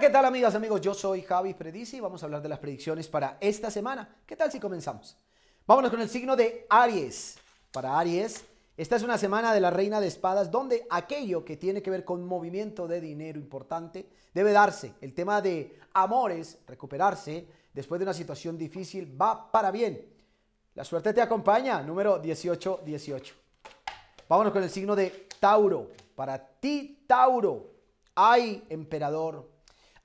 ¿qué tal amigas, amigos? Yo soy Javi Predici y vamos a hablar de las predicciones para esta semana. ¿Qué tal si comenzamos? Vámonos con el signo de Aries. Para Aries, esta es una semana de la Reina de Espadas donde aquello que tiene que ver con movimiento de dinero importante debe darse. El tema de amores, recuperarse después de una situación difícil, va para bien. La suerte te acompaña, número 18, 18. Vámonos con el signo de Tauro. Para ti, Tauro, hay emperador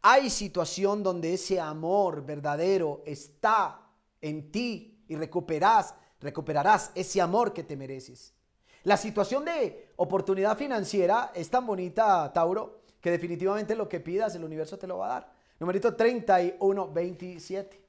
hay situación donde ese amor verdadero está en ti y recuperarás ese amor que te mereces. La situación de oportunidad financiera es tan bonita, Tauro, que definitivamente lo que pidas el universo te lo va a dar. Numerito 27.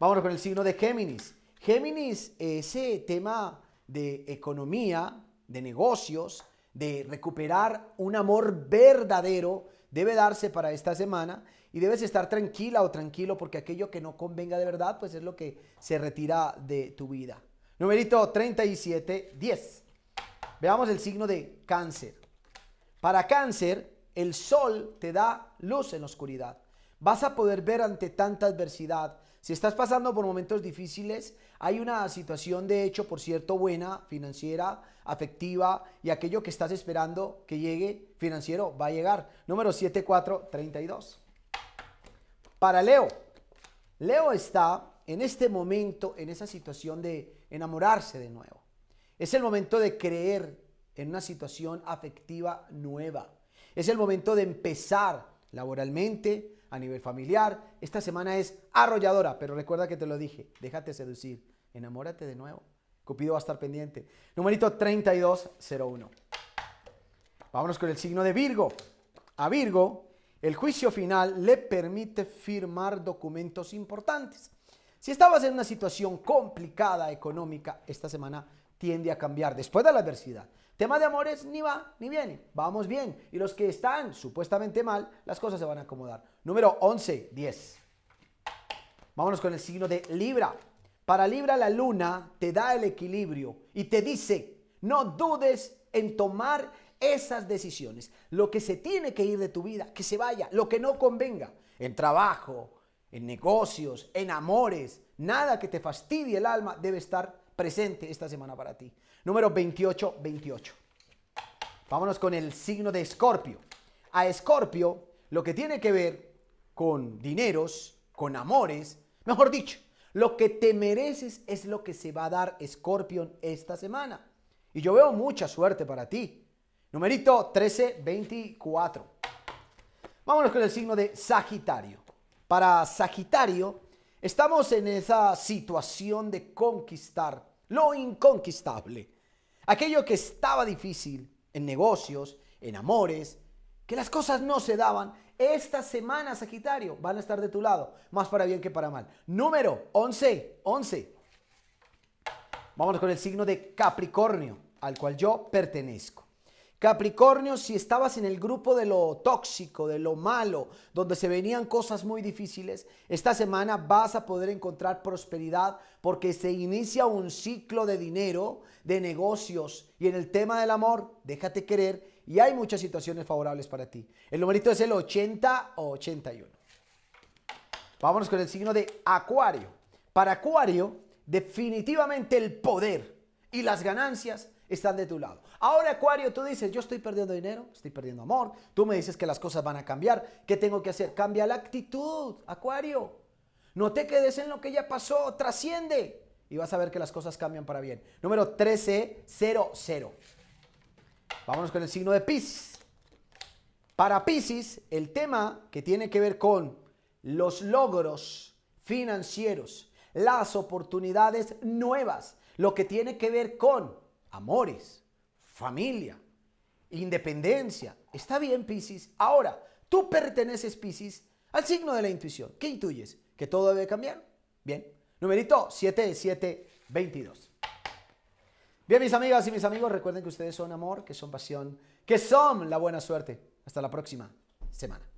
Vámonos con el signo de Géminis. Géminis, ese tema de economía, de negocios, de recuperar un amor verdadero debe darse para esta semana y debes estar tranquila o tranquilo porque aquello que no convenga de verdad, pues es lo que se retira de tu vida. Numerito 37, 10. Veamos el signo de cáncer. Para cáncer, el sol te da luz en la oscuridad. Vas a poder ver ante tanta adversidad si estás pasando por momentos difíciles, hay una situación de hecho, por cierto, buena, financiera, afectiva, y aquello que estás esperando que llegue financiero va a llegar. Número 7432. Para Leo. Leo está en este momento, en esa situación de enamorarse de nuevo. Es el momento de creer en una situación afectiva nueva. Es el momento de empezar laboralmente, a nivel familiar. Esta semana es arrolladora, pero recuerda que te lo dije, déjate seducir, enamórate de nuevo. Cupido va a estar pendiente. Numerito 3201. Vámonos con el signo de Virgo. A Virgo, el juicio final le permite firmar documentos importantes. Si estabas en una situación complicada económica esta semana, tiende a cambiar después de la adversidad. Tema de amores ni va ni viene, vamos bien. Y los que están supuestamente mal, las cosas se van a acomodar. Número 11, 10. Vámonos con el signo de Libra. Para Libra la luna te da el equilibrio y te dice, no dudes en tomar esas decisiones. Lo que se tiene que ir de tu vida, que se vaya, lo que no convenga, en trabajo, en negocios, en amores, nada que te fastidie el alma debe estar presente esta semana para ti. Número 28, 28. Vámonos con el signo de Escorpio. A Escorpio, lo que tiene que ver con dineros, con amores, mejor dicho, lo que te mereces es lo que se va a dar Escorpión esta semana. Y yo veo mucha suerte para ti. Numerito 24 Vámonos con el signo de Sagitario. Para Sagitario, Estamos en esa situación de conquistar lo inconquistable, aquello que estaba difícil en negocios, en amores, que las cosas no se daban. Esta semana, Sagitario, van a estar de tu lado, más para bien que para mal. Número 11, 11. Vamos con el signo de Capricornio, al cual yo pertenezco. Capricornio, si estabas en el grupo de lo tóxico, de lo malo, donde se venían cosas muy difíciles, esta semana vas a poder encontrar prosperidad porque se inicia un ciclo de dinero, de negocios y en el tema del amor, déjate querer y hay muchas situaciones favorables para ti. El numerito es el 80 o 81. Vámonos con el signo de Acuario. Para Acuario, definitivamente el poder y las ganancias están de tu lado. Ahora, Acuario, tú dices, yo estoy perdiendo dinero, estoy perdiendo amor, tú me dices que las cosas van a cambiar, ¿qué tengo que hacer? Cambia la actitud, Acuario. No te quedes en lo que ya pasó, trasciende y vas a ver que las cosas cambian para bien. Número 1300. Vámonos con el signo de Pisces. Para Pisces, el tema que tiene que ver con los logros financieros, las oportunidades nuevas, lo que tiene que ver con amores, familia, independencia. Está bien, Piscis. Ahora, tú perteneces, Piscis, al signo de la intuición. ¿Qué intuyes? ¿Que todo debe cambiar? Bien. Numerito 7722. Bien, mis amigas y mis amigos, recuerden que ustedes son amor, que son pasión, que son la buena suerte. Hasta la próxima semana.